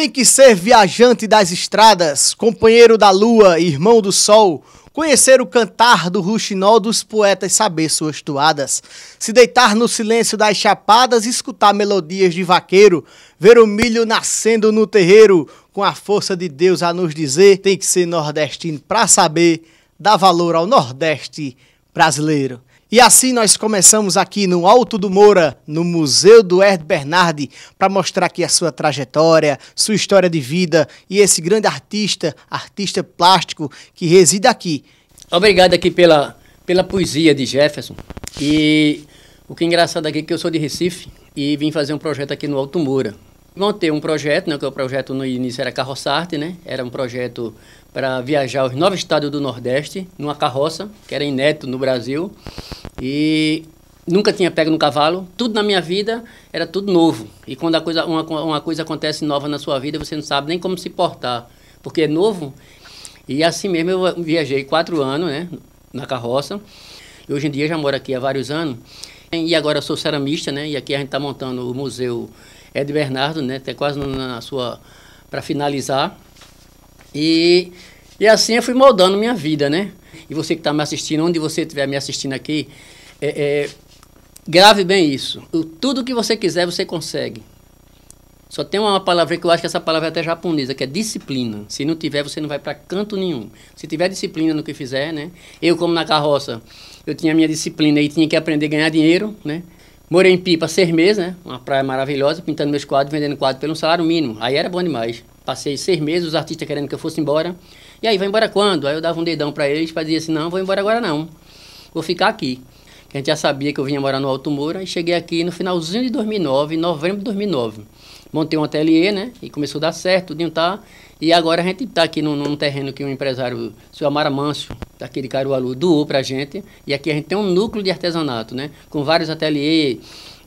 Tem que ser viajante das estradas, companheiro da lua, irmão do sol, conhecer o cantar do ruxinol dos poetas, saber suas toadas, se deitar no silêncio das chapadas, escutar melodias de vaqueiro, ver o milho nascendo no terreiro, com a força de Deus a nos dizer, tem que ser nordestino para saber dar valor ao Nordeste brasileiro. E assim nós começamos aqui no Alto do Moura, no Museu do Herd Bernardi, para mostrar aqui a sua trajetória, sua história de vida e esse grande artista, artista plástico que reside aqui. Obrigado aqui pela, pela poesia de Jefferson. E o que é engraçado aqui é que eu sou de Recife e vim fazer um projeto aqui no Alto Moura montei um projeto, né, que é o projeto no início era Carroçarte, né? Era um projeto para viajar os nove estados do Nordeste numa carroça, que era inédito no Brasil. E nunca tinha pego no cavalo. Tudo na minha vida era tudo novo. E quando a coisa, uma, uma coisa acontece nova na sua vida, você não sabe nem como se portar, porque é novo. E assim mesmo eu viajei quatro anos, né, na carroça. E hoje em dia já moro aqui há vários anos. E agora eu sou ceramista, né? E aqui a gente está montando o museu Ed Bernardo, né? Até tá quase na sua. para finalizar. E, e assim eu fui moldando minha vida, né? E você que está me assistindo, onde você estiver me assistindo aqui, é, é, grave bem isso. O, tudo que você quiser, você consegue. Só tem uma palavra que eu acho que essa palavra é até japonesa, que é disciplina. Se não tiver, você não vai para canto nenhum. Se tiver disciplina no que fizer, né? Eu, como na carroça, eu tinha minha disciplina e tinha que aprender a ganhar dinheiro, né? Morei em Pipa seis meses, né? Uma praia maravilhosa, pintando meus quadros, vendendo quadros pelo salário mínimo. Aí era bom demais. Passei seis meses, os artistas querendo que eu fosse embora. E aí, vai embora quando? Aí eu dava um dedão para eles para dizer assim, não, vou embora agora não. Vou ficar aqui. A gente já sabia que eu vinha morar no Alto Moura e cheguei aqui no finalzinho de 2009, novembro de 2009. Montei um ateliê, né? E começou a dar certo, tudinho tá. E agora a gente está aqui num, num terreno que um empresário, o seu Amara Manso, aqui de Caruaru doou para a gente. E aqui a gente tem um núcleo de artesanato, né? Com vários ateliês,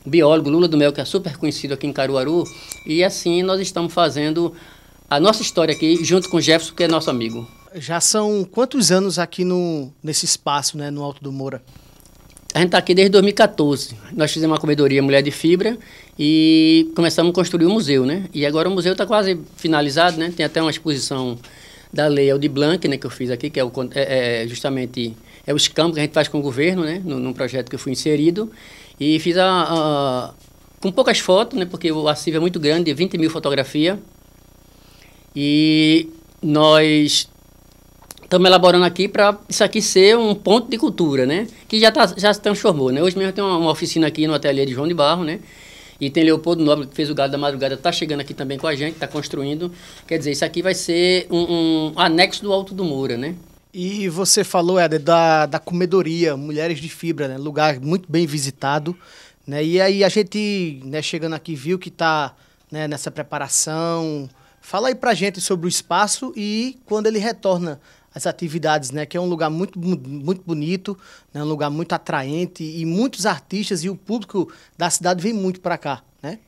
biólogo Lula do Mel, que é super conhecido aqui em Caruaru. E assim nós estamos fazendo a nossa história aqui, junto com o Jefferson, que é nosso amigo. Já são quantos anos aqui no, nesse espaço, né, no Alto do Moura? A gente está aqui desde 2014. Nós fizemos uma comedoria Mulher de Fibra e começamos a construir o um museu, né? E agora o museu está quase finalizado, né? Tem até uma exposição da lei é de Blanc, né, que eu fiz aqui, que é, o, é, é, é, justamente é o escampo que a gente faz com o governo, né, num, num projeto que eu fui inserido, e fiz a, a com poucas fotos, né, porque o arquivo é muito grande, 20 é mil fotografias, e nós estamos elaborando aqui para isso aqui ser um ponto de cultura, né, que já, tá, já se transformou, né, hoje mesmo tem uma, uma oficina aqui no ateliê de João de Barro, né, e tem Leopoldo Nobre, que fez o Gado da Madrugada, está chegando aqui também com a gente, está construindo. Quer dizer, isso aqui vai ser um, um anexo do Alto do Moura, né? E você falou, Éder, da, da comedoria, Mulheres de Fibra, né? Lugar muito bem visitado. Né? E aí a gente, né, chegando aqui, viu que está né, nessa preparação. Fala aí para gente sobre o espaço e quando ele retorna as atividades, né? Que é um lugar muito, muito bonito, né? um lugar muito atraente e muitos artistas e o público da cidade vem muito para cá, né?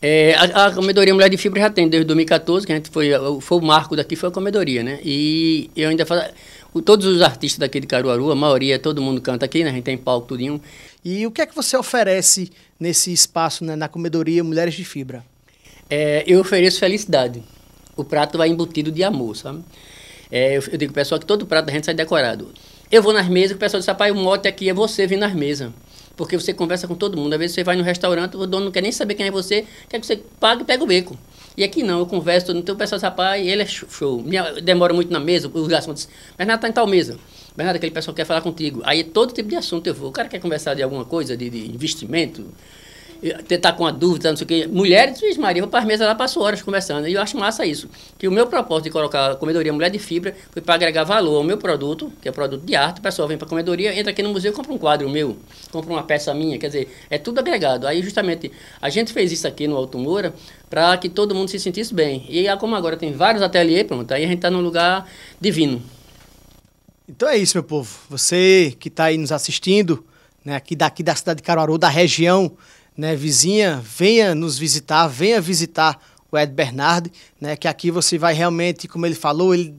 É, a, a, comedoria Mulher de Fibra já tem desde 2014, que a gente foi, foi o marco daqui, foi a comedoria, né? E eu ainda falo, todos os artistas daqui de Caruaru, a maioria, todo mundo canta aqui, né? A gente tem palco tudinho. E o que é que você oferece nesse espaço, né, na comedoria Mulheres de Fibra? É, eu ofereço felicidade. O prato vai embutido de amor, sabe? É, eu, eu digo pro pessoal que todo prato da gente sai decorado. Eu vou nas mesas, o pessoal diz, rapaz, o mote aqui é você vir nas mesas. Porque você conversa com todo mundo. Às vezes você vai no restaurante, o dono não quer nem saber quem é você, quer que você pague e pega o beco. E aqui não, eu converso, então o pessoal diz, rapaz, ele é show. Demora muito na mesa, os garçons dizem, Bernardo tá em tal mesa. Bernardo, aquele pessoal quer falar contigo. Aí todo tipo de assunto eu vou. O cara quer conversar de alguma coisa, de, de investimento, tentar com a dúvida, não sei o quê. Mulheres, vixe, Maria, vou para as mesas lá, passo horas conversando. E eu acho massa isso. Que o meu propósito de colocar a comedoria Mulher de Fibra foi para agregar valor ao meu produto, que é produto de arte. O pessoal vem para a comedoria, entra aqui no museu, compra um quadro meu, compra uma peça minha. Quer dizer, é tudo agregado. Aí, justamente, a gente fez isso aqui no Alto Moura para que todo mundo se sentisse bem. E como agora tem vários ateliês, pronto, aí a gente está num lugar divino. Então é isso, meu povo. Você que está aí nos assistindo, né, aqui daqui da cidade de Caruaru, da região né, vizinha, venha nos visitar, venha visitar o Ed Bernard, né, que aqui você vai realmente, como ele falou, ele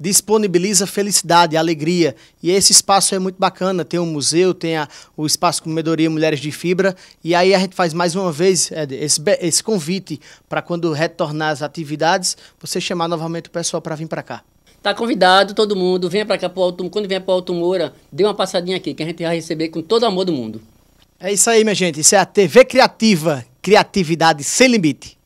disponibiliza felicidade, alegria. E esse espaço é muito bacana, tem um museu, tem a, o espaço Comedoria Mulheres de Fibra, e aí a gente faz mais uma vez Ed, esse, esse convite para quando retornar as atividades, você chamar novamente o pessoal para vir para cá. Tá convidado todo mundo, venha para cá Alto, quando vier para o Alto Moura, dê uma passadinha aqui, que a gente vai receber com todo o amor do mundo. É isso aí, minha gente. Isso é a TV Criativa. Criatividade sem limite.